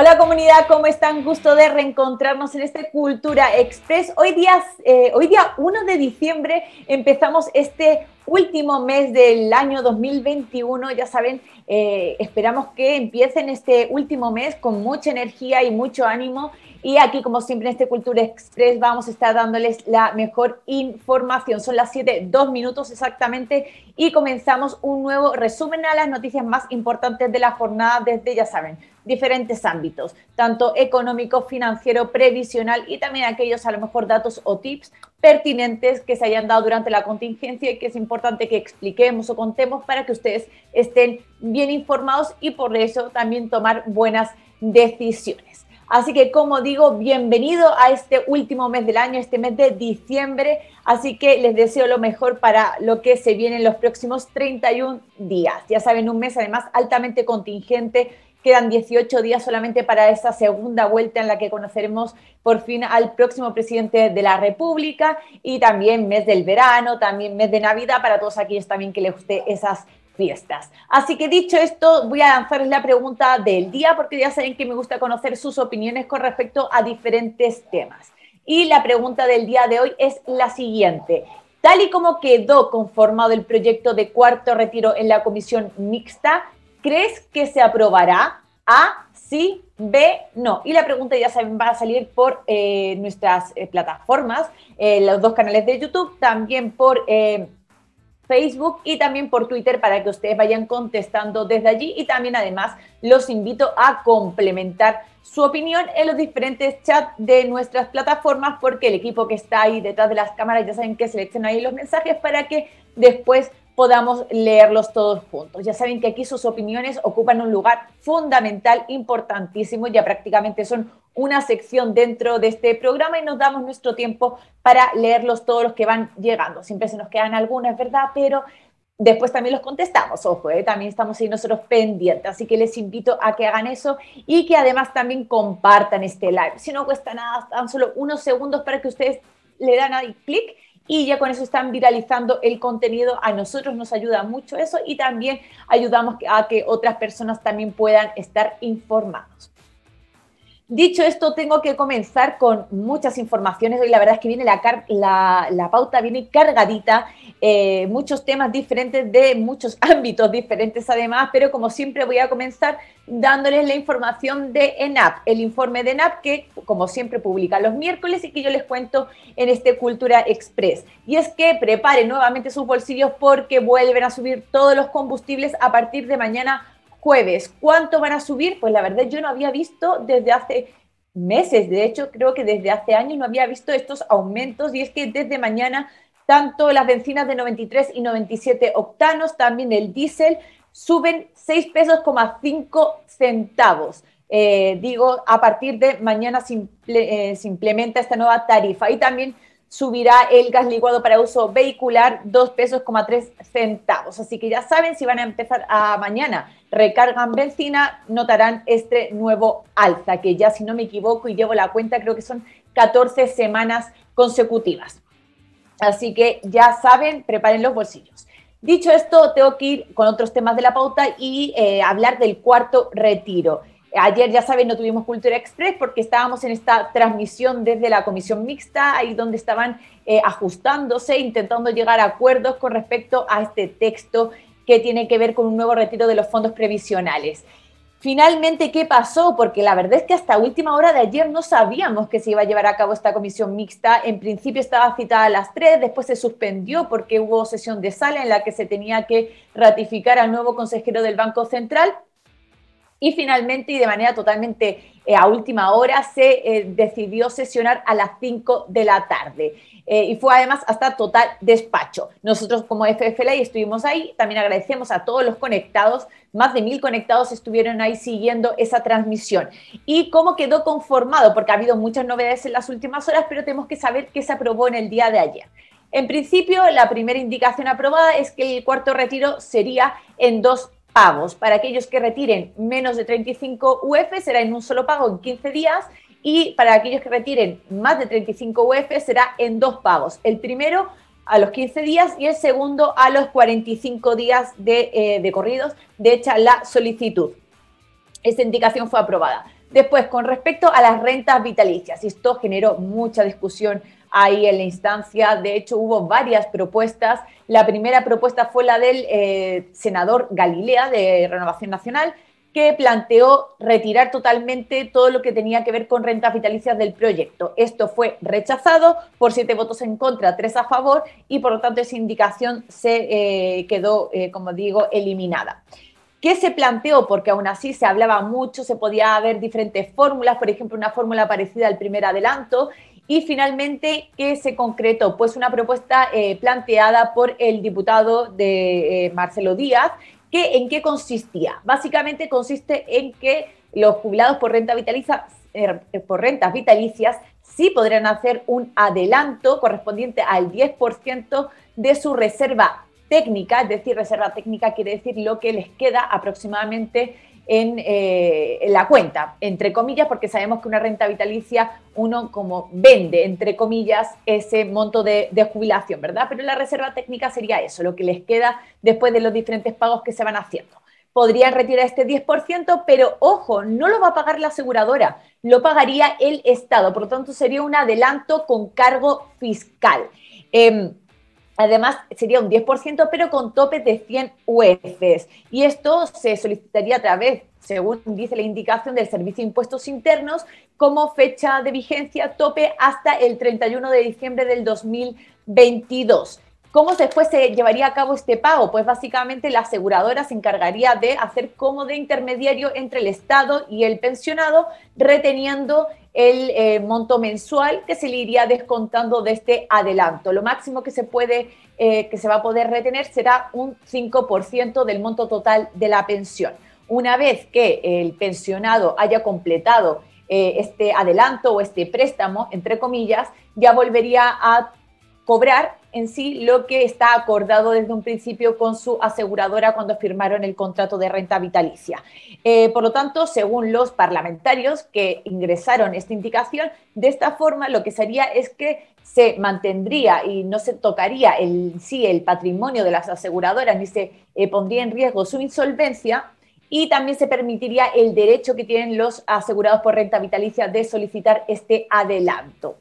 Hola comunidad, ¿cómo están? Gusto de reencontrarnos en este Cultura Express. Hoy día, eh, hoy día 1 de diciembre empezamos este último mes del año 2021. Ya saben, eh, esperamos que empiecen este último mes con mucha energía y mucho ánimo. Y aquí, como siempre, en este Cultura Express vamos a estar dándoles la mejor información. Son las 7, 2 minutos exactamente y comenzamos un nuevo resumen a las noticias más importantes de la jornada desde, ya saben, diferentes ámbitos, tanto económico, financiero, previsional y también aquellos a lo mejor datos o tips pertinentes que se hayan dado durante la contingencia y que es importante que expliquemos o contemos para que ustedes estén bien informados y por eso también tomar buenas decisiones. Así que, como digo, bienvenido a este último mes del año, este mes de diciembre. Así que les deseo lo mejor para lo que se viene en los próximos 31 días. Ya saben, un mes además altamente contingente Quedan 18 días solamente para esa segunda vuelta en la que conoceremos por fin al próximo presidente de la República y también mes del verano, también mes de Navidad para todos aquellos también que les guste esas fiestas. Así que dicho esto, voy a lanzarles la pregunta del día porque ya saben que me gusta conocer sus opiniones con respecto a diferentes temas. Y la pregunta del día de hoy es la siguiente. Tal y como quedó conformado el proyecto de cuarto retiro en la comisión mixta, ¿Crees que se aprobará? A, sí, B, no. Y la pregunta ya va a salir por eh, nuestras eh, plataformas, eh, los dos canales de YouTube, también por Facebook y también por Twitter para que ustedes vayan contestando desde allí. Y también además los invito a complementar su opinión en los diferentes chats de nuestras plataformas porque el equipo que está ahí detrás de las cámaras ya saben que seleccionan ahí los mensajes para que después podamos leerlos todos juntos. Ya saben que aquí sus opiniones ocupan un lugar fundamental, importantísimo, ya prácticamente son una sección dentro de este programa y nos damos nuestro tiempo para leerlos todos los que van llegando. Siempre se nos quedan algunas, ¿verdad? Pero después también los contestamos, ojo, ¿eh? también estamos ahí nosotros pendientes, así que les invito a que hagan eso y que además también compartan este live. Si no cuesta nada, tan solo unos segundos para que ustedes le dan ahí clic y ya con eso están viralizando el contenido. A nosotros nos ayuda mucho eso y también ayudamos a que otras personas también puedan estar informados. Dicho esto, tengo que comenzar con muchas informaciones. Hoy la verdad es que viene la, la, la pauta, viene cargadita. Eh, muchos temas diferentes de muchos ámbitos diferentes además, pero como siempre voy a comenzar dándoles la información de ENAP, el informe de ENAP que como siempre publica los miércoles y que yo les cuento en este Cultura Express. Y es que preparen nuevamente sus bolsillos porque vuelven a subir todos los combustibles a partir de mañana jueves. ¿Cuánto van a subir? Pues la verdad yo no había visto desde hace meses, de hecho creo que desde hace años no había visto estos aumentos y es que desde mañana tanto las bencinas de 93 y 97 octanos, también el diésel, suben 6 pesos 5 centavos. Eh, digo, a partir de mañana simplemente eh, implementa esta nueva tarifa y también subirá el gas licuado para uso vehicular 2 pesos 3 centavos. Así que ya saben, si van a empezar a mañana, recargan benzina, notarán este nuevo alza, que ya si no me equivoco y llevo la cuenta, creo que son 14 semanas consecutivas. Así que ya saben, preparen los bolsillos. Dicho esto, tengo que ir con otros temas de la pauta y eh, hablar del cuarto retiro. Ayer, ya saben, no tuvimos Cultura Express porque estábamos en esta transmisión desde la comisión mixta, ahí donde estaban eh, ajustándose, intentando llegar a acuerdos con respecto a este texto que tiene que ver con un nuevo retiro de los fondos previsionales finalmente qué pasó, porque la verdad es que hasta última hora de ayer no sabíamos que se iba a llevar a cabo esta comisión mixta. En principio estaba citada a las 3, después se suspendió porque hubo sesión de sala en la que se tenía que ratificar al nuevo consejero del Banco Central. Y finalmente, y de manera totalmente eh, a última hora se eh, decidió sesionar a las 5 de la tarde. Eh, y fue además hasta total despacho. Nosotros como FFLA estuvimos ahí, también agradecemos a todos los conectados, más de mil conectados estuvieron ahí siguiendo esa transmisión. Y cómo quedó conformado, porque ha habido muchas novedades en las últimas horas, pero tenemos que saber qué se aprobó en el día de ayer. En principio, la primera indicación aprobada es que el cuarto retiro sería en dos para aquellos que retiren menos de 35 UF será en un solo pago en 15 días y para aquellos que retiren más de 35 UF será en dos pagos. El primero a los 15 días y el segundo a los 45 días de, eh, de corridos de hecha la solicitud. Esta indicación fue aprobada. Después, con respecto a las rentas vitalicias, esto generó mucha discusión ahí en la instancia. De hecho, hubo varias propuestas. La primera propuesta fue la del eh, senador Galilea de Renovación Nacional, que planteó retirar totalmente todo lo que tenía que ver con rentas vitalicias del proyecto. Esto fue rechazado por siete votos en contra, tres a favor, y por lo tanto esa indicación se eh, quedó, eh, como digo, eliminada. ¿Qué se planteó? Porque aún así se hablaba mucho, se podía haber diferentes fórmulas, por ejemplo, una fórmula parecida al primer adelanto, y finalmente, ¿qué se concretó? Pues una propuesta eh, planteada por el diputado de eh, Marcelo Díaz, que en qué consistía. Básicamente consiste en que los jubilados por, renta vitaliza, er, eh, por rentas vitalicias sí podrían hacer un adelanto correspondiente al 10% de su reserva técnica, es decir, reserva técnica quiere decir lo que les queda aproximadamente eh, en la cuenta, entre comillas, porque sabemos que una renta vitalicia uno como vende, entre comillas, ese monto de, jubilación, ¿verdad? Pero la reserva técnica sería eso, lo que les queda después de los diferentes pagos que se van haciendo. Podrían retirar este 10%, pero ojo, no lo va a pagar la aseguradora, lo pagaría el Estado, por lo tanto sería un adelanto con cargo fiscal. Em, Además, sería un 10%, pero con tope de 100 UEFs. Y esto se solicitaría a través, según dice la indicación del Servicio de Impuestos Internos, como fecha de vigencia tope hasta el 31 de diciembre del 2022. ¿Cómo después se llevaría a cabo este pago? Pues básicamente la aseguradora se encargaría de hacer como de intermediario entre el Estado y el pensionado, reteniendo el eh, monto mensual que se le iría descontando de este adelanto. Lo máximo que se puede, eh, que se va a poder retener será un 5% del monto total de la pensión. Una vez que el pensionado haya completado eh, este adelanto o este préstamo, entre comillas, ya volvería a cobrar en sí lo que está acordado desde un principio con su aseguradora cuando firmaron el contrato de renta vitalicia. Eh, por lo tanto, según los parlamentarios que ingresaron esta indicación, de esta forma lo que sería es que se mantendría y no se tocaría el, sí el patrimonio de las aseguradoras ni se eh, pondría en riesgo su insolvencia, y también se permitiría el derecho que tienen los asegurados por renta vitalicia de solicitar este adelanto.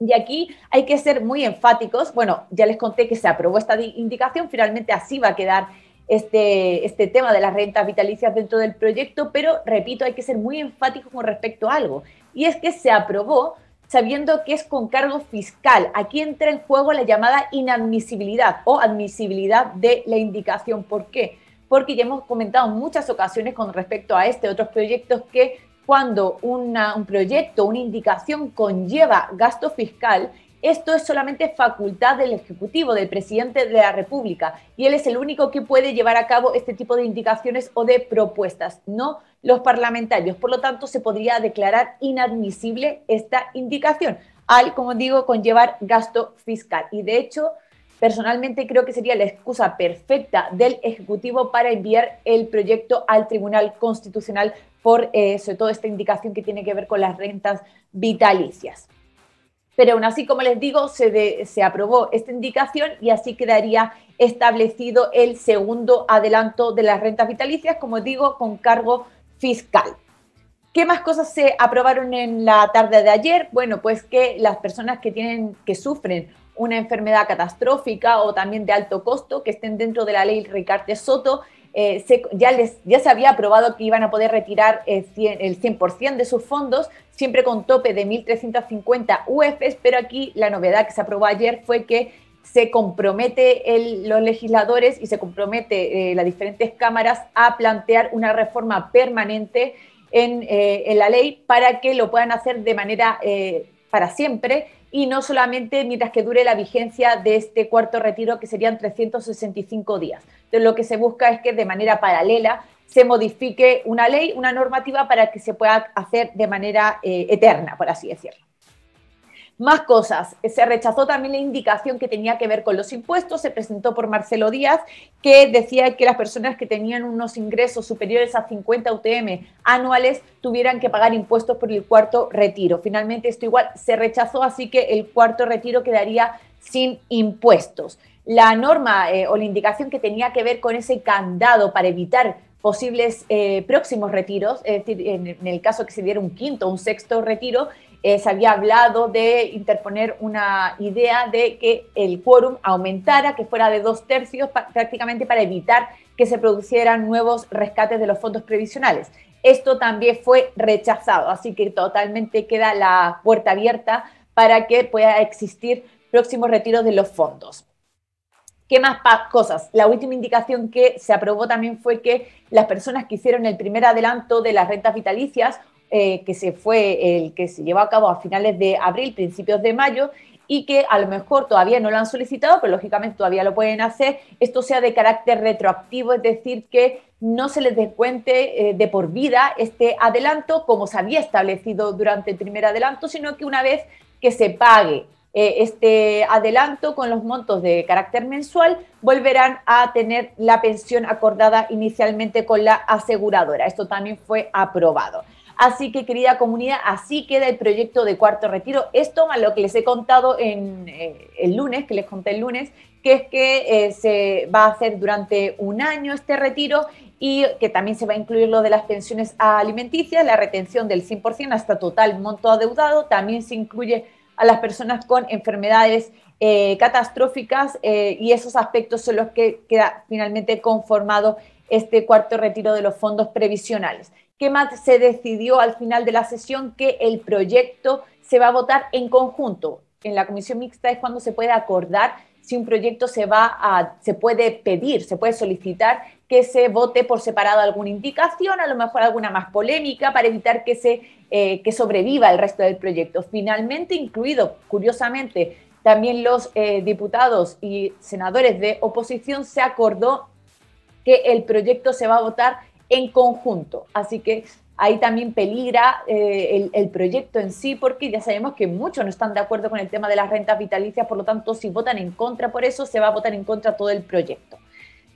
Y aquí hay que ser muy enfáticos. Bueno, ya les conté que se aprobó esta indicación, finalmente así va a quedar este, este tema de las rentas vitalicias dentro del proyecto, pero repito, hay que ser muy enfáticos con respecto a algo. Y es que se aprobó sabiendo que es con cargo fiscal. Aquí entra en juego la llamada inadmisibilidad o admisibilidad de la indicación. ¿Por qué? Porque ya hemos comentado en muchas ocasiones con respecto a este, otros proyectos que cuando un proyecto, una indicación conlleva gasto fiscal, esto es solamente facultad del Ejecutivo, del presidente de la República, y él es el único que puede llevar a cabo este tipo de indicaciones o de propuestas, no los parlamentarios. Por lo tanto, se podría declarar inadmisible esta indicación al, como digo, conllevar gasto fiscal. Y de hecho, personalmente creo que sería la excusa perfecta del Ejecutivo para enviar el proyecto al Tribunal Constitucional por sobre todo esta indicación que tiene que ver con las rentas vitalicias. Pero aún así, como les digo, se, se aprobó esta indicación y así quedaría establecido el segundo adelanto de las rentas vitalicias, como digo, con cargo fiscal. ¿Qué más cosas se aprobaron en la tarde de ayer? Bueno, pues que las personas que tienen, que sufren una enfermedad catastrófica o también de alto costo, que estén dentro de la ley Ricarte Soto, eh, ya, les, ya se había aprobado que iban a poder retirar eh, el 100%, de sus fondos, siempre con tope de 1.350 UFs, pero aquí la novedad que se aprobó ayer fue que se compromete los legisladores y se compromete eh, las diferentes cámaras a plantear una reforma permanente en, en, la ley para que lo puedan hacer de manera para siempre y no solamente mientras que dure la vigencia de este cuarto retiro, que serían 365 días. Entonces, lo que se busca es que de manera paralela se modifique una ley, una normativa para que se pueda hacer de manera eh, eterna, por así decirlo. Más cosas. Se rechazó también la indicación que tenía que ver con los impuestos. Se presentó por Marcelo Díaz, que decía que las personas que tenían unos ingresos superiores a 50 UTM anuales tuvieran que pagar impuestos por el cuarto retiro. Finalmente, esto igual se rechazó, así que el cuarto retiro quedaría sin impuestos. La norma eh, o la indicación que tenía que ver con ese candado para evitar posibles eh, próximos retiros, es decir, en, el caso que se diera un quinto o un sexto retiro, eh, se había hablado de interponer una idea de que el quórum aumentara, que fuera de dos tercios prácticamente para evitar que se producieran nuevos rescates de los fondos previsionales. Esto también fue rechazado, así que totalmente queda la puerta abierta para que pueda existir próximos retiros de los fondos. ¿Qué más cosas? La última indicación que se aprobó también fue que las personas que hicieron el primer adelanto de las rentas vitalicias eh, que se fue, el que se llevó a cabo a finales de abril, principios de mayo, y que a lo mejor todavía no lo han solicitado, pero lógicamente todavía lo pueden hacer, esto sea de carácter retroactivo, es decir, que no se les descuente eh, de por vida este adelanto como se había establecido durante el primer adelanto, sino que una vez que se pague eh, este adelanto con los montos de carácter mensual, volverán a tener la pensión acordada inicialmente con la aseguradora. Esto también fue aprobado. Así que, querida comunidad, así queda el proyecto de Cuarto Retiro. Esto a lo que les he contado en, eh, el lunes, que les conté el lunes, que es que eh, se va a hacer durante un año este retiro y que también se va a incluir lo de las pensiones alimenticias, la retención del 100% hasta total monto adeudado, también se incluye a las personas con enfermedades eh, catastróficas y esos aspectos son los que queda finalmente conformado este cuarto retiro de los fondos previsionales. ¿Qué más se decidió al final de la sesión? Que el proyecto se va a votar en conjunto. En la comisión mixta es cuando se puede acordar si un proyecto se va a, se puede pedir, se puede solicitar que se vote por separado alguna indicación, a lo mejor alguna más polémica, para evitar que se eh, sobreviva el resto del proyecto. Finalmente, incluido, curiosamente, también los eh, diputados y senadores de oposición se acordó que el proyecto se va a votar en conjunto. Así que ahí también peligra eh, el, proyecto en sí, porque ya sabemos que muchos no están de acuerdo con el tema de las rentas vitalicias, por lo tanto, si votan en contra por eso, se va a votar en contra todo el proyecto.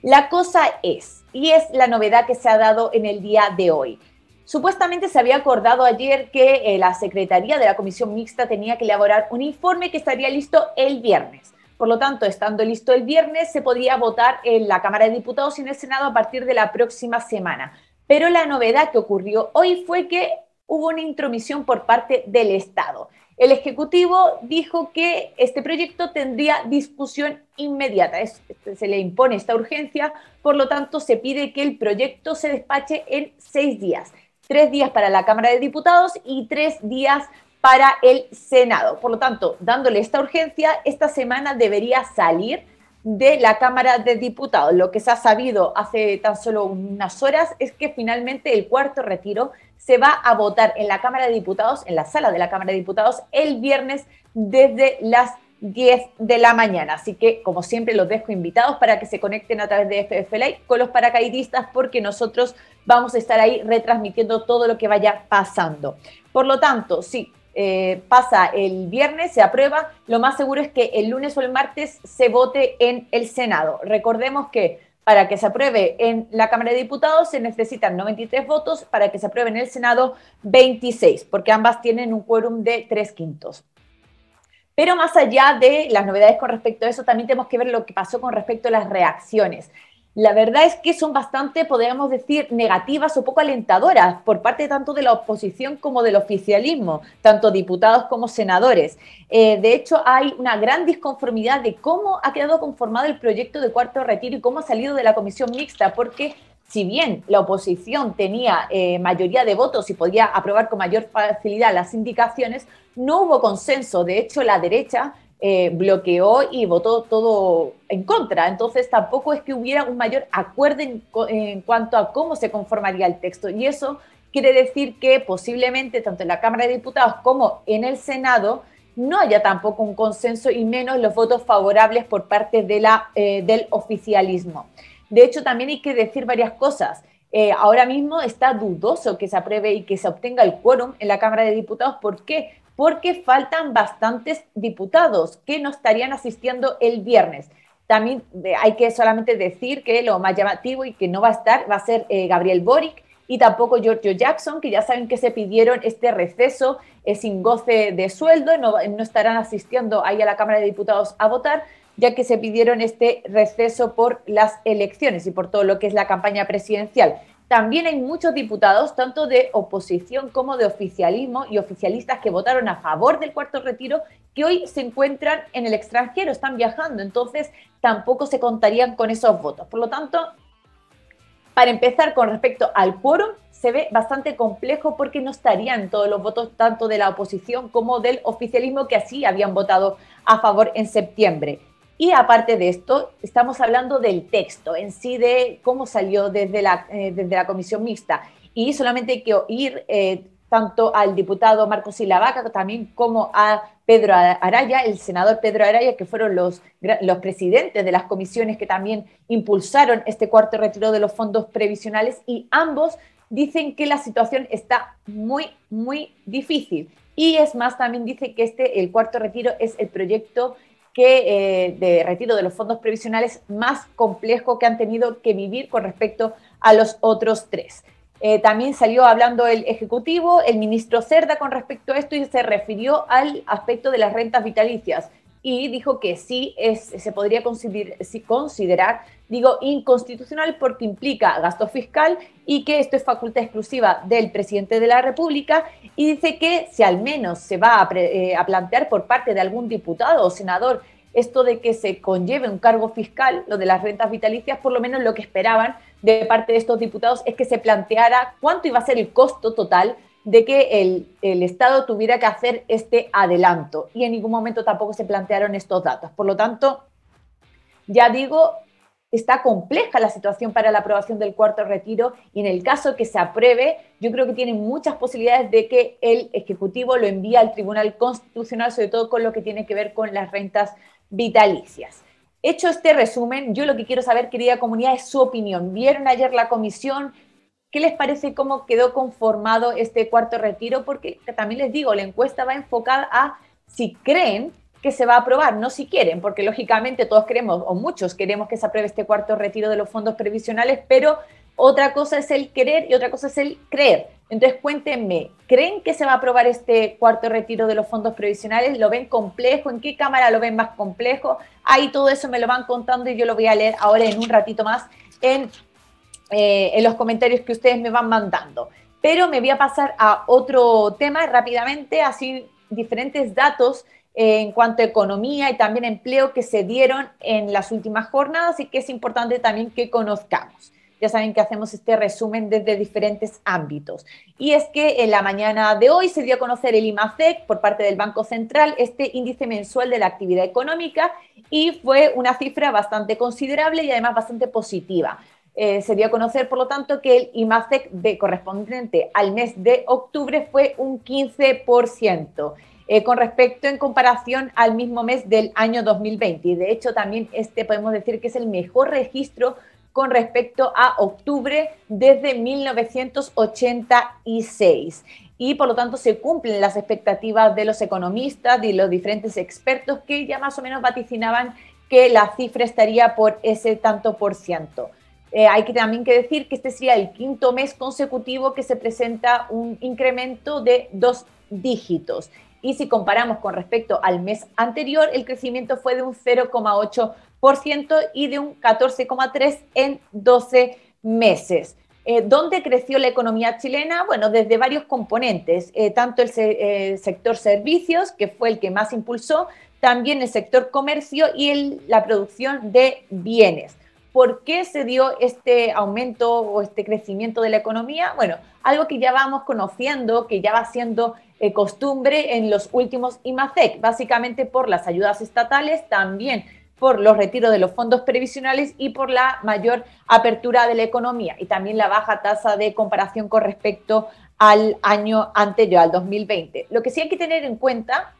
La cosa es, y es la novedad que se ha dado en el día de hoy. Supuestamente se había acordado ayer que eh, la Secretaría de la Comisión Mixta tenía que elaborar un informe que estaría listo el viernes. Por lo tanto, estando listo el viernes, se podría votar en la Cámara de Diputados y en el Senado a partir de la próxima semana. Pero la novedad que ocurrió hoy fue que hubo una intromisión por parte del Estado. El Ejecutivo dijo que este proyecto tendría discusión inmediata. Este, se le impone esta urgencia, por lo tanto se pide que el proyecto se despache en seis días. Tres días para la Cámara de Diputados y tres días para para el Senado. Por lo tanto, dándole esta urgencia, esta semana debería salir de la Cámara de Diputados. Lo que se ha sabido hace tan solo unas horas es que finalmente el cuarto retiro se va a votar en la Cámara de Diputados, en la sala de la Cámara de Diputados, el viernes desde las 10 de la mañana. Así que, como siempre, los dejo invitados para que se conecten a través de FF con los paracaidistas porque nosotros vamos a estar ahí retransmitiendo todo lo que vaya pasando. Por lo tanto, sí, eh, pasa el viernes, se aprueba, lo más seguro es que el lunes o el martes se vote en el Senado. Recordemos que para que se apruebe en la Cámara de Diputados se necesitan 93 votos, para que se apruebe en el Senado 26, porque ambas tienen un quórum de tres quintos. Pero más allá de las novedades con respecto a eso, también tenemos que ver lo que pasó con respecto a las reacciones la verdad es que son bastante, podríamos decir, negativas o poco alentadoras por parte tanto de la oposición como del oficialismo, tanto diputados como senadores. Eh, de hecho, hay una gran disconformidad de cómo ha quedado conformado el proyecto de cuarto retiro y cómo ha salido de la comisión mixta, porque si bien la oposición tenía eh, mayoría de votos y podía aprobar con mayor facilidad las indicaciones, no hubo consenso. De hecho, la derecha eh, bloqueó y votó todo en contra. Entonces tampoco es que hubiera un mayor acuerdo en, cuanto a cómo se conformaría el texto. Y eso quiere decir que posiblemente tanto en la Cámara de Diputados como en el Senado no haya tampoco un consenso y menos los votos favorables por parte de la, eh, del oficialismo. De hecho, también hay que decir varias cosas. Eh, ahora mismo está dudoso que se apruebe y que se obtenga el quórum en la Cámara de Diputados. ¿Por qué? Porque faltan bastantes diputados que no estarían asistiendo el viernes. También eh, hay que solamente decir que lo más llamativo y que no va a estar va a ser eh, Gabriel Boric y tampoco Giorgio Jackson, que ya saben que se pidieron este receso sin goce de sueldo, no, no estarán asistiendo ahí a la Cámara de Diputados a votar ya que se pidieron este receso por las elecciones y por todo lo que es la campaña presidencial. También hay muchos diputados, tanto de oposición como de oficialismo y oficialistas que votaron a favor del cuarto retiro, que hoy se encuentran en el extranjero, están viajando, entonces tampoco se contarían con esos votos. Por lo tanto, para empezar, con respecto al quórum, se ve bastante complejo porque no estarían todos los votos tanto de la oposición como del oficialismo que así habían votado a favor en septiembre. Y aparte de esto, estamos hablando del texto en sí, de cómo salió desde la, eh, desde la comisión mixta. Y solamente hay que oír eh, tanto al diputado Marcos Silavaca, también como a Pedro Araya, el senador Pedro Araya, que fueron los, los presidentes de las comisiones que también impulsaron este cuarto retiro de los fondos previsionales. Y ambos dicen que la situación está muy, muy difícil. Y es más, también dice que este, el cuarto retiro, es el proyecto que, eh, de retiro de los fondos previsionales más complejo que han tenido que vivir con respecto a los otros tres. Eh, también salió hablando el Ejecutivo, el ministro Cerda con respecto a esto y se refirió al aspecto de las rentas vitalicias y dijo que sí se podría considerar, digo, inconstitucional porque implica gasto fiscal y que esto es facultad exclusiva del presidente de la República y dice que si al menos se va eh, a plantear por parte de algún diputado o senador esto de que se conlleve un cargo fiscal, lo de las rentas vitalicias, por lo menos lo que esperaban de parte de estos diputados es que se planteara cuánto iba a ser el costo total de que el, Estado tuviera que hacer este adelanto y en ningún momento tampoco se plantearon estos datos. Por lo tanto, ya digo, está compleja la situación para la aprobación del cuarto retiro y en el caso que se apruebe, yo creo que tiene muchas posibilidades de que el Ejecutivo lo envíe al Tribunal Constitucional, sobre todo con lo que tiene que ver con las rentas vitalicias. Hecho este resumen, yo lo que quiero saber, querida comunidad, es su opinión. ¿Vieron ayer la comisión? ¿Qué les parece cómo quedó conformado este cuarto retiro? Porque también les digo, la encuesta va enfocada a si creen que se va a aprobar, no si quieren, porque lógicamente todos queremos, o muchos queremos que se apruebe este cuarto retiro de los fondos previsionales, pero otra cosa es el querer y otra cosa es el creer. Entonces cuéntenme, ¿creen que se va a aprobar este cuarto retiro de los fondos previsionales? ¿Lo ven complejo? ¿En qué cámara lo ven más complejo? Ahí todo eso me lo van contando y yo lo voy a leer ahora en un ratito más en eh, en los comentarios que ustedes me van mandando. Pero me voy a pasar a otro tema rápidamente, así diferentes datos eh, en cuanto a economía y también empleo que se dieron en las últimas jornadas y que es importante también que conozcamos. Ya saben que hacemos este resumen desde diferentes ámbitos. Y es que en la mañana de hoy se dio a conocer el IMACEC por parte del Banco Central, este índice mensual de la actividad económica, y fue una cifra bastante considerable y además bastante positiva. Eh, se dio a conocer, por lo tanto, que el IMASEC correspondiente al mes de octubre fue un 15%. Eh, con respecto en comparación al mismo mes del año 2020. de hecho también este podemos decir que es el mejor registro con respecto a octubre desde 1986. Y por lo tanto se cumplen las expectativas de los economistas, y los diferentes expertos que ya más o menos vaticinaban que la cifra estaría por ese tanto por ciento. Eh, hay que también que decir que este sería el quinto mes consecutivo que se presenta un incremento de dos dígitos. Y si comparamos con respecto al mes anterior, el crecimiento fue de un 0,8% y de un 14,3% en 12 meses. Eh, ¿Dónde creció la economía chilena? Bueno, desde varios componentes, eh, tanto el sector servicios, que fue el que más impulsó, también el sector comercio y la producción de bienes por qué se dio este aumento o este crecimiento de la economía. Bueno, algo que ya vamos conociendo, que ya va siendo eh, costumbre en los últimos IMACEC, básicamente por las ayudas estatales, también por los retiros de los fondos previsionales y por la mayor apertura de la economía y también la baja tasa de comparación con respecto al año anterior, al 2020. Lo que sí hay que tener en cuenta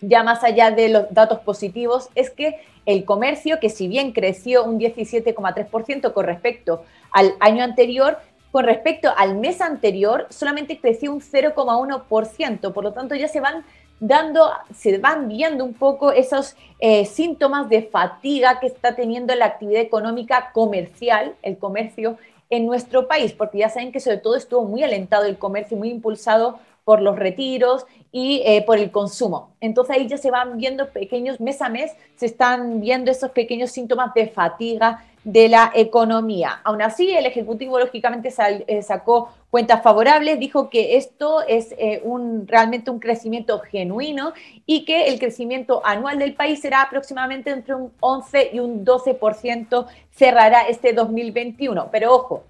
ya más allá de los datos positivos, es que el comercio, que si bien creció un 17,3% con respecto al año anterior, con respecto al mes anterior solamente creció un 0,1%. Por lo tanto, ya se van dando, se van viendo un poco esos eh, síntomas de fatiga que está teniendo la actividad económica comercial, el comercio en nuestro país, porque ya saben que sobre todo estuvo muy alentado el comercio, muy impulsado por los retiros y eh, por el consumo. Entonces ahí ya se van viendo pequeños, mes a mes, se están viendo esos pequeños síntomas de fatiga de la economía. Aún así, el Ejecutivo lógicamente eh, sacó cuentas favorables, dijo que esto es eh, un, realmente un crecimiento genuino y que el crecimiento anual del país será aproximadamente entre un 11 y un 12% cerrará este 2021. Pero ojo,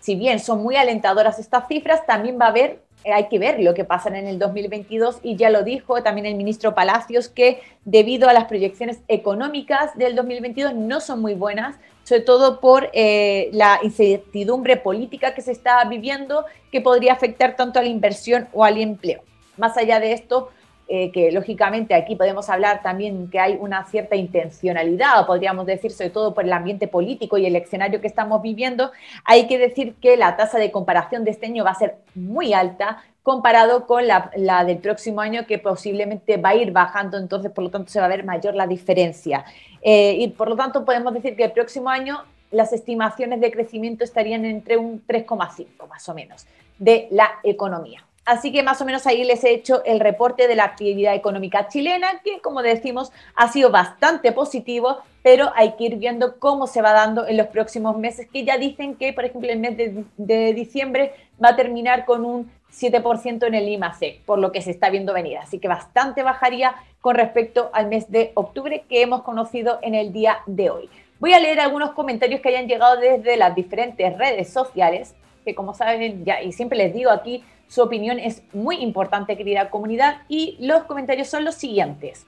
si bien son muy alentadoras estas cifras, también va a haber eh, hay que ver lo que pasa en el 2022 y ya lo dijo también el ministro Palacios que debido a las proyecciones económicas del 2022 no son muy buenas, sobre todo por eh, la incertidumbre política que se está viviendo que podría afectar tanto a la inversión o al empleo. Más allá de esto, eh, que lógicamente aquí podemos hablar también que hay una cierta intencionalidad, podríamos decir, sobre todo por el ambiente político y el escenario que estamos viviendo, hay que decir que la tasa de comparación de este año va a ser muy alta comparado con la, del próximo año que posiblemente va a ir bajando, entonces por lo tanto se va a ver mayor la diferencia. Eh, y por lo tanto podemos decir que el próximo año las estimaciones de crecimiento estarían entre un 3,5 más o menos de la economía. Así que más o menos ahí les he hecho el reporte de la actividad económica chilena, que como decimos ha sido bastante positivo, pero hay que ir viendo cómo se va dando en los próximos meses, que ya dicen que, por ejemplo, el mes de, diciembre va a terminar con un 7% en el IMAC, e, por lo que se está viendo venir. Así que bastante bajaría con respecto al mes de octubre que hemos conocido en el día de hoy. Voy a leer algunos comentarios que hayan llegado desde las diferentes redes sociales, que como saben, y siempre les digo aquí, su opinión es muy importante, querida comunidad, y los comentarios son los siguientes.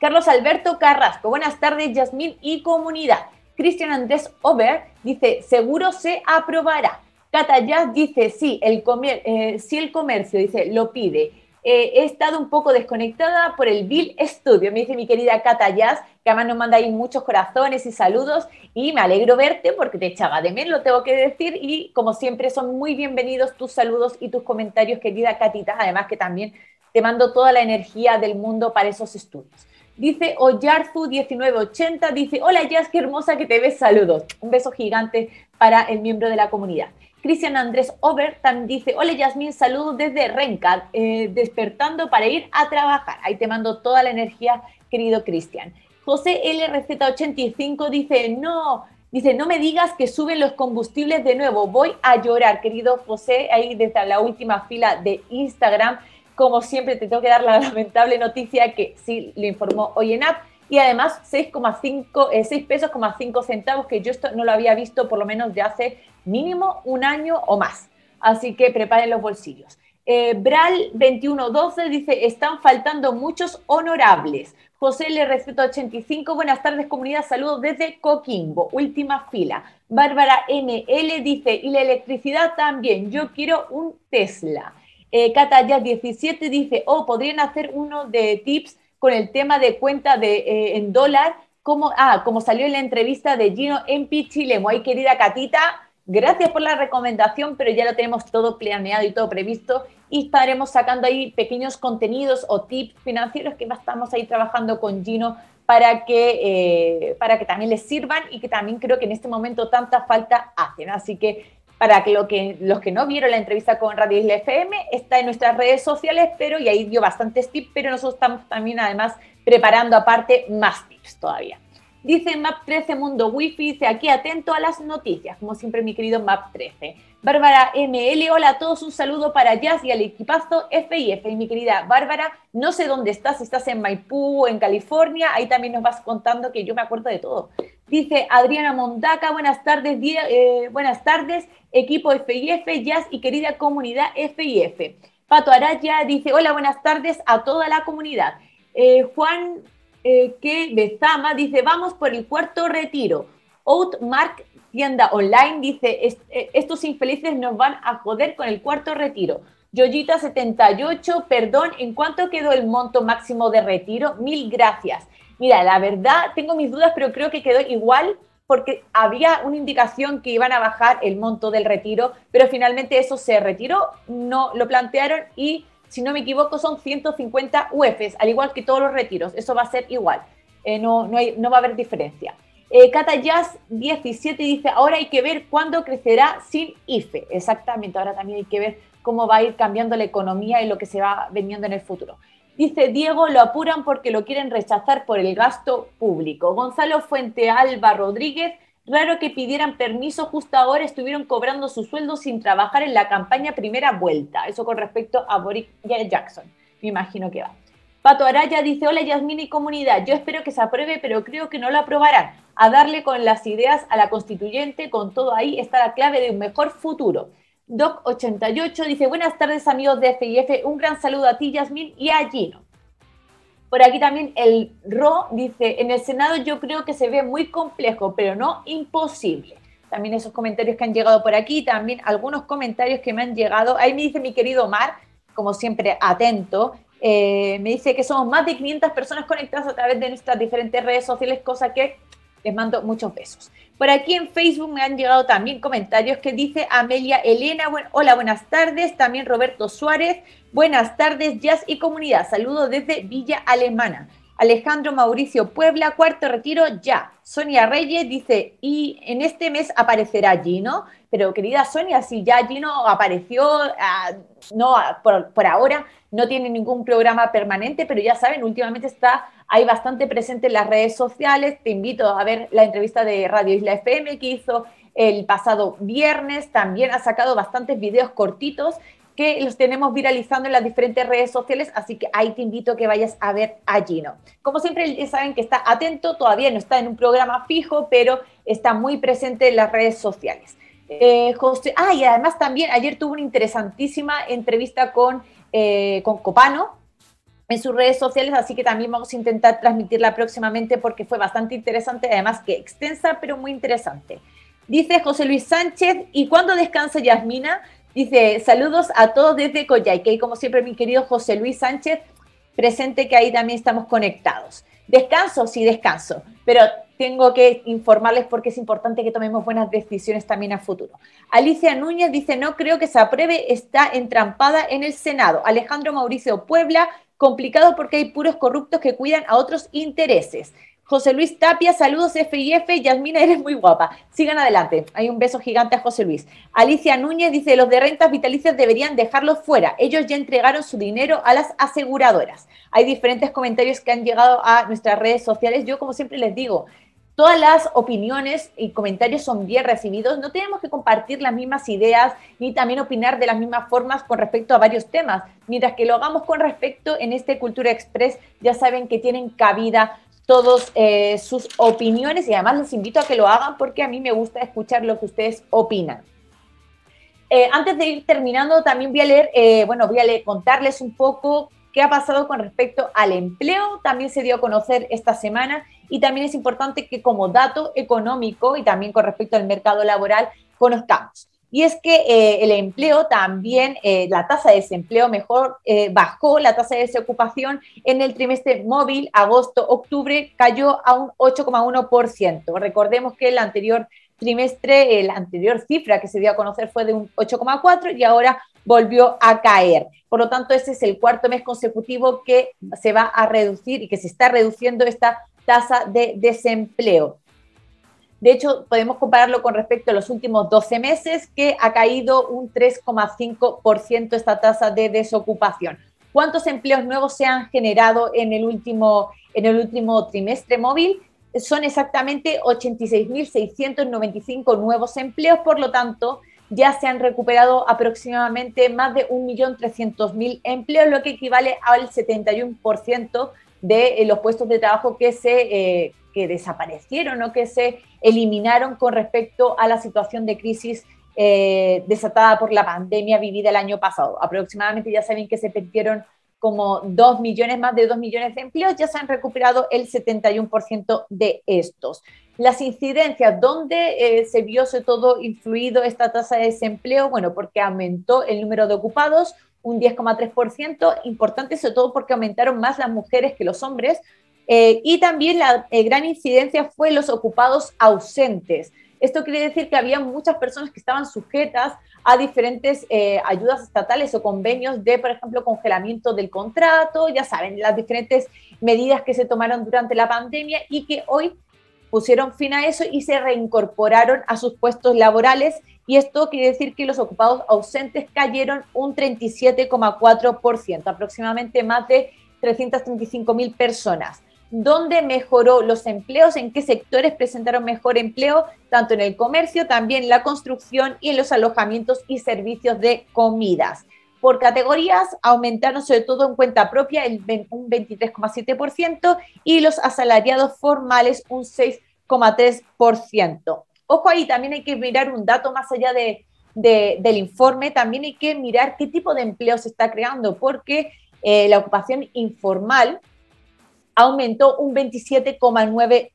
Carlos Alberto Carrasco, buenas tardes, Yasmín y comunidad. Cristian Andrés Over dice, seguro se aprobará. Catayaz dice, sí, el eh, el comercio, dice, lo pide. Eh, he estado un poco desconectada por el Bill Studio, me dice mi querida Cata Jazz, que además nos manda ahí muchos corazones y saludos, y me alegro verte porque te echaba de menos, lo tengo que decir, y como siempre son muy bienvenidos tus saludos y tus comentarios, querida Catita, además que también te mando toda la energía del mundo para esos estudios. Dice Oyarzu1980, dice, hola Jazz, qué hermosa que te ves, saludos. Un beso gigante para el miembro de la comunidad. Cristian Andrés Over también dice, hola Yasmin, saludos desde Renca, eh, despertando para ir a trabajar. Ahí te mando toda la energía, querido Cristian. José LRZ85 dice, no, dice, no me digas que suben los combustibles de nuevo, voy a llorar, querido José, ahí desde la última fila de Instagram. Como siempre, te tengo que dar la lamentable noticia que sí lo informó hoy en app y además 6,5 eh, pesos 5 centavos que yo esto no lo había visto por lo menos de hace mínimo un año o más. Así que preparen los bolsillos. Eh, Bral 2112 dice, están faltando muchos honorables. José Le Respeto 85, buenas tardes comunidad, saludos desde Coquimbo, última fila. Bárbara ML dice, y la electricidad también, yo quiero un Tesla. Eh, 17 dice, oh, podrían hacer uno de tips con el tema de cuenta de, eh, en dólar, como, ah, como salió en la entrevista de Gino en Pichilemo. Ay, querida Catita, gracias por la recomendación, pero ya lo tenemos todo planeado y todo previsto y estaremos sacando ahí pequeños contenidos o tips financieros que estamos ahí trabajando con Gino para que, eh, para que también les sirvan y que también creo que en este momento tanta falta hacen. Así que para que, los que no vieron la entrevista con Radio Isla FM, está en nuestras redes sociales, pero y ahí dio bastantes tips, pero nosotros estamos también además preparando aparte más tips todavía. Dice Map13 Mundo Wi-Fi, dice aquí atento a las noticias, como siempre mi querido Map13. Bárbara ML, hola a todos, un saludo para Jazz y al equipazo FIF. Y mi querida Bárbara, no sé dónde estás, si estás en Maipú o en California, ahí también nos vas contando que yo me acuerdo de todo. Dice Adriana Mondaca, buenas tardes, eh, buenas tardes, equipo FIF, Jazz y querida comunidad FIF. Pato Araya dice, hola, buenas tardes a toda la comunidad. Eh, Juan eh, que Bezama dice, vamos por el cuarto retiro. Outmark tienda online dice, eh, estos infelices nos van a joder con el cuarto retiro. Yoyita 78, perdón, ¿en cuánto quedó el monto máximo de retiro? Mil gracias. Mira, la verdad, tengo mis dudas, pero creo que quedó igual porque había una indicación que iban a bajar el monto del retiro, pero finalmente eso se retiró, no lo plantearon y, si no me equivoco, son 150 UFs, al igual que todos los retiros, eso va a ser igual, eh, no, no va a haber diferencia. Eh, Cata 17 dice, ahora hay que ver cuándo crecerá sin IFE. Exactamente, ahora también hay que ver cómo va a ir cambiando la economía y lo que se va vendiendo en el futuro. Dice Diego, lo apuran porque lo quieren rechazar por el gasto público. Gonzalo Fuente Alba Rodríguez, raro que pidieran permiso justo ahora, estuvieron cobrando su sueldo sin trabajar en la campaña primera vuelta. Eso con respecto a Boris Jackson, me imagino que va. Pato Araya dice, hola Yasmín y comunidad, yo espero que se apruebe, pero creo que no lo aprobarán. A darle con las ideas a la constituyente, con todo ahí está la clave de un mejor futuro. Doc88 dice, buenas tardes amigos de FIF, un gran saludo a ti Yasmín y a Gino. Por aquí también el Ro dice, en el Senado yo creo que se ve muy complejo, pero no imposible. También esos comentarios que han llegado por aquí, también algunos comentarios que me han llegado. Ahí me dice mi querido Mar, como siempre atento, eh, me dice que somos más de 500 personas conectadas a través de nuestras diferentes redes sociales, cosa que les mando muchos besos. Por aquí en Facebook me han llegado también comentarios que dice Amelia Elena, hola, buenas tardes. También Roberto Suárez, buenas tardes, jazz y comunidad. Saludo desde Villa Alemana. Alejandro Mauricio Puebla, cuarto retiro ya. Sonia Reyes dice, y en este mes aparecerá Gino, pero querida Sonia, si ya Gino apareció, ah, no, ah, por, ahora no tiene ningún programa permanente, pero ya saben, últimamente está ahí bastante presente en las redes sociales. Te invito a ver la entrevista de Radio Isla FM que hizo el pasado viernes, también ha sacado bastantes videos cortitos que los tenemos viralizando en las diferentes redes sociales, así que ahí te invito a que vayas a ver allí Gino. Como siempre, ya saben que está atento, todavía no está en un programa fijo, pero está muy presente en las redes sociales. Eh, ah, y además también ayer tuvo una interesantísima entrevista con, eh, con Copano, en sus redes sociales, así que también vamos a intentar transmitirla próximamente porque fue bastante interesante, además que extensa, pero muy interesante. Dice José Luis Sánchez, ¿y cuándo descansa Yasmina? Dice, saludos a todos desde Coyhaique. Y como siempre, mi querido José Luis Sánchez, presente que ahí también estamos conectados. Descanso, sí, descanso, pero tengo que informarles porque es importante que tomemos buenas decisiones también a futuro. Alicia Núñez dice, no creo que se apruebe, está entrampada en el Senado. Alejandro Mauricio Puebla, complicado porque hay puros corruptos que cuidan a otros intereses. José Luis Tapia, saludos FIF, Yasmina, eres muy guapa. Sigan adelante. Hay un beso gigante a José Luis. Alicia Núñez dice, los de rentas vitalicias deberían dejarlos fuera. Ellos ya entregaron su dinero a las aseguradoras. Hay diferentes comentarios que han llegado a nuestras redes sociales. Yo, como siempre les digo, todas las opiniones y comentarios son bien recibidos. No tenemos que compartir las mismas ideas ni también opinar de las mismas formas con respecto a varios temas. Mientras que lo hagamos con respecto en este Cultura Express, ya saben que tienen cabida todas eh, sus opiniones y además los invito a que lo hagan porque a mí me gusta escuchar lo que ustedes opinan. Eh, antes de ir terminando, también voy a leer, eh, bueno, voy a contarles un poco qué ha pasado con respecto al empleo. También se dio a conocer esta semana y también es importante que como dato económico y también con respecto al mercado laboral conozcamos y es que eh, el empleo también, eh, la tasa de desempleo mejor, eh, bajó la tasa de desocupación en el trimestre móvil, agosto-octubre, cayó a un 8,1%. Recordemos que el anterior trimestre, la anterior cifra que se dio a conocer fue de un 8,4 y ahora volvió a caer. Por lo tanto, ese es el cuarto mes consecutivo que se va a reducir y que se está reduciendo esta tasa de desempleo. De hecho, podemos compararlo con respecto a los últimos 12 meses, que ha caído un 3,5% esta tasa de desocupación. ¿Cuántos empleos nuevos se han generado en el último, en el último trimestre móvil? Son exactamente 86.695 nuevos empleos, por lo tanto, ya se han recuperado aproximadamente más de 1.300.000 empleos, lo que equivale al 71% de eh, los puestos de trabajo que se eh, que desaparecieron o que se eliminaron con respecto a la situación de crisis eh, desatada por la pandemia vivida el año pasado. Aproximadamente ya saben que se perdieron como 2 millones, más de 2 millones de empleos, ya se han recuperado el 71% de estos. Las incidencias, ¿dónde eh, se vio sobre todo influido esta tasa de desempleo? Bueno, porque aumentó el número de ocupados un 10,3%, importante sobre todo porque aumentaron más las mujeres que los hombres, eh, y también la eh, gran incidencia fue los ocupados ausentes. Esto quiere decir que había muchas personas que estaban sujetas a diferentes eh, ayudas estatales o convenios de, por ejemplo, congelamiento del contrato, ya saben, las diferentes medidas que se tomaron durante la pandemia y que hoy pusieron fin a eso y se reincorporaron a sus puestos laborales. Y esto quiere decir que los ocupados ausentes cayeron un 37,4%, aproximadamente más de 335.000 mil personas dónde mejoró los empleos, en qué sectores presentaron mejor empleo, tanto en el comercio, también la construcción y en los alojamientos y servicios de comidas. Por categorías aumentaron sobre todo en cuenta propia el, un 23,7% y los asalariados formales un 6,3%. Ojo ahí, también hay que mirar un dato más allá del informe, también hay que mirar qué tipo de empleo se está creando, porque eh, la ocupación informal aumentó un 27,9%.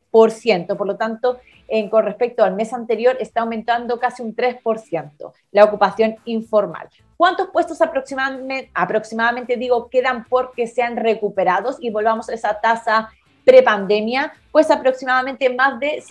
Por lo tanto, en, con respecto al mes anterior, está aumentando casi un 3% la ocupación informal. ¿Cuántos puestos aproximadamente, aproximadamente, digo, quedan porque sean recuperados y volvamos a esa tasa prepandemia? Pues aproximadamente más de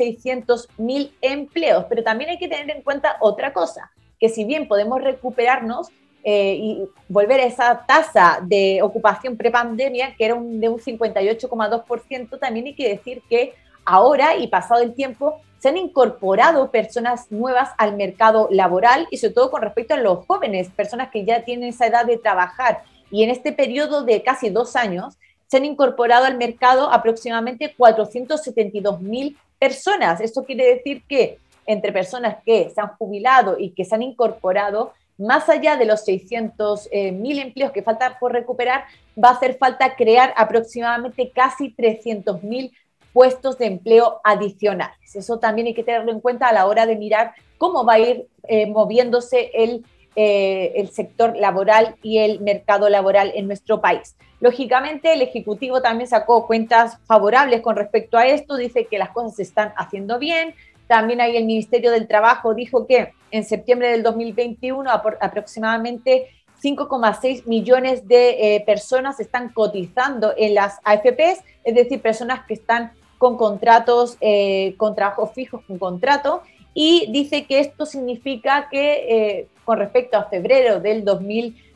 mil empleos. Pero también hay que tener en cuenta otra cosa, que si bien podemos recuperarnos, eh, y volver a esa tasa de ocupación prepandemia, que era un, de un 58,2%, también hay que decir que ahora y pasado el tiempo se han incorporado personas nuevas al mercado laboral y sobre todo con respecto a los jóvenes, personas que ya tienen esa edad de trabajar. Y en este periodo de casi dos años se han incorporado al mercado aproximadamente 472.000 personas. Esto quiere decir que entre personas que se han jubilado y que se han incorporado, más allá de los 600.000 eh, empleos que falta por recuperar, va a hacer falta crear aproximadamente casi 300.000 puestos de empleo adicionales. Eso también hay que tenerlo en cuenta a la hora de mirar cómo va a ir eh, moviéndose el, eh, el, sector laboral y el mercado laboral en nuestro país. Lógicamente, el Ejecutivo también sacó cuentas favorables con respecto a esto, dice que las cosas se están haciendo bien, también ahí el Ministerio del Trabajo dijo que en septiembre del 2021 aproximadamente 5,6 millones de eh, personas están cotizando en las AFPs, es decir, personas que están con contratos, eh, con trabajos fijos, con contrato, y dice que esto significa que eh, con respecto a febrero del 2020,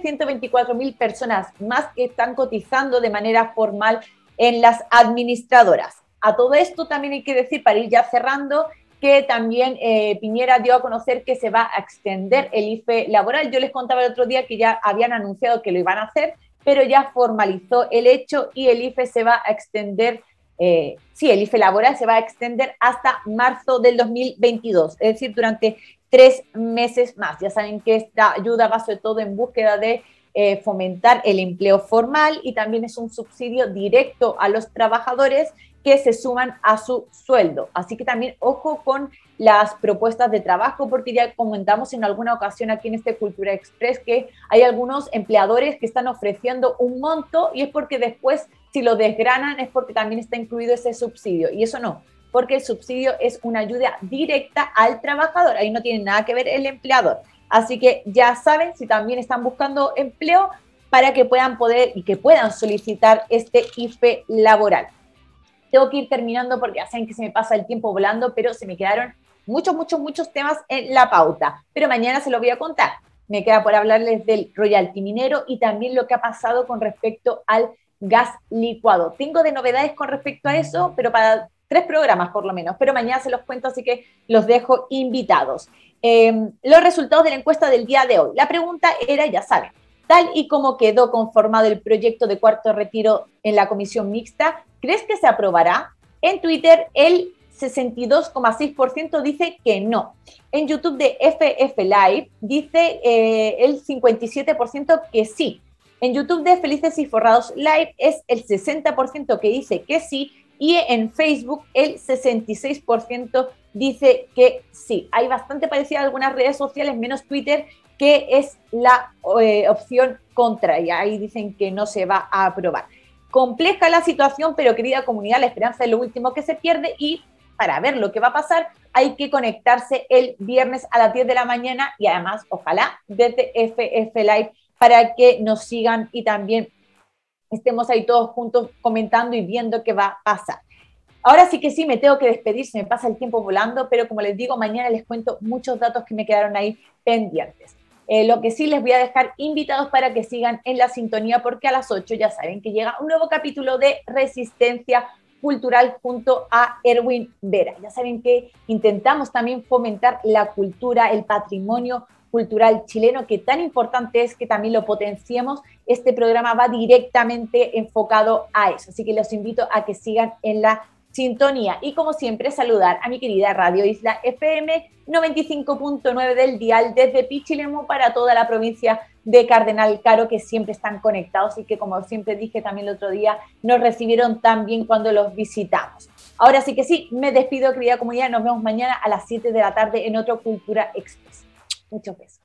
124 mil personas más que están cotizando de manera formal en las administradoras. A todo esto también hay que decir, para ir ya cerrando, que también eh, Piñera dio a conocer que se va a extender el IFE laboral. Yo les contaba el otro día que ya habían anunciado que lo iban a hacer, pero ya formalizó el hecho y el IFE se va a extender, eh, sí, el IFE laboral se va a extender hasta marzo del 2022, es decir, durante tres meses más. Ya saben que esta ayuda va sobre todo en búsqueda de eh, fomentar el empleo formal y también es un subsidio directo a los trabajadores que se suman a su sueldo. Así que también ojo con las propuestas de trabajo, porque ya comentamos en alguna ocasión aquí en este Cultura Express que hay algunos empleadores que están ofreciendo un monto y es porque después si lo desgranan es porque también está incluido ese subsidio y eso no, porque el subsidio es una ayuda directa al trabajador, ahí no tiene nada que ver el empleador. Así que ya saben, si también están buscando empleo, para que puedan poder y que puedan solicitar este IFE laboral. Tengo que ir terminando porque hacen que se me pasa el tiempo volando, pero se me quedaron muchos, muchos, muchos temas en la pauta. Pero mañana se los voy a contar. Me queda por hablarles del royalty minero y también lo que ha pasado con respecto al gas licuado. Tengo de novedades con respecto a eso, pero para tres programas por lo menos, pero mañana se los cuento, así que los dejo invitados. Em, los resultados de la encuesta del día de hoy. La pregunta era, ya saben, tal y como quedó conformado el proyecto de cuarto retiro en la comisión mixta, ¿Crees que se aprobará? En Twitter el 62,6% dice que no. En YouTube de FF Live dice eh, el 57% que sí. En YouTube de Felices y Forrados Live es el 60% que dice que sí y en Facebook el 66% dice que sí. Hay bastante parecida a algunas redes sociales, menos Twitter, que es la eh, opción contra y Ahí dicen que no se va a aprobar compleja la situación, pero querida comunidad, la esperanza es lo último que se pierde y para ver lo que va a pasar hay que conectarse el viernes a las 10 de la mañana y además, ojalá, desde FF Live para que nos sigan y también estemos ahí todos juntos comentando y viendo qué va a pasar. Ahora sí que sí, me tengo que despedir, se me pasa el tiempo volando, pero como les digo, mañana les cuento muchos datos que me quedaron ahí pendientes. Eh, lo que sí les voy a dejar invitados para que sigan en la sintonía porque a las 8 ya saben que llega un nuevo capítulo de Resistencia cultural junto a Erwin Vera. Ya saben que intentamos también fomentar la cultura, el patrimonio cultural chileno, que tan importante es que también lo potenciemos. Este programa va directamente enfocado a eso, así que los invito a que sigan en la sintonía y como siempre saludar a mi querida Radio Isla FM 95.9 del dial desde Pichilemu para toda la provincia de Cardenal Caro que siempre están conectados y que como siempre dije también el otro día nos recibieron tan bien cuando los visitamos. Ahora sí que sí, me despido querida comunidad, nos vemos mañana a las 7 de la tarde en otro Cultura Express. Muchos besos.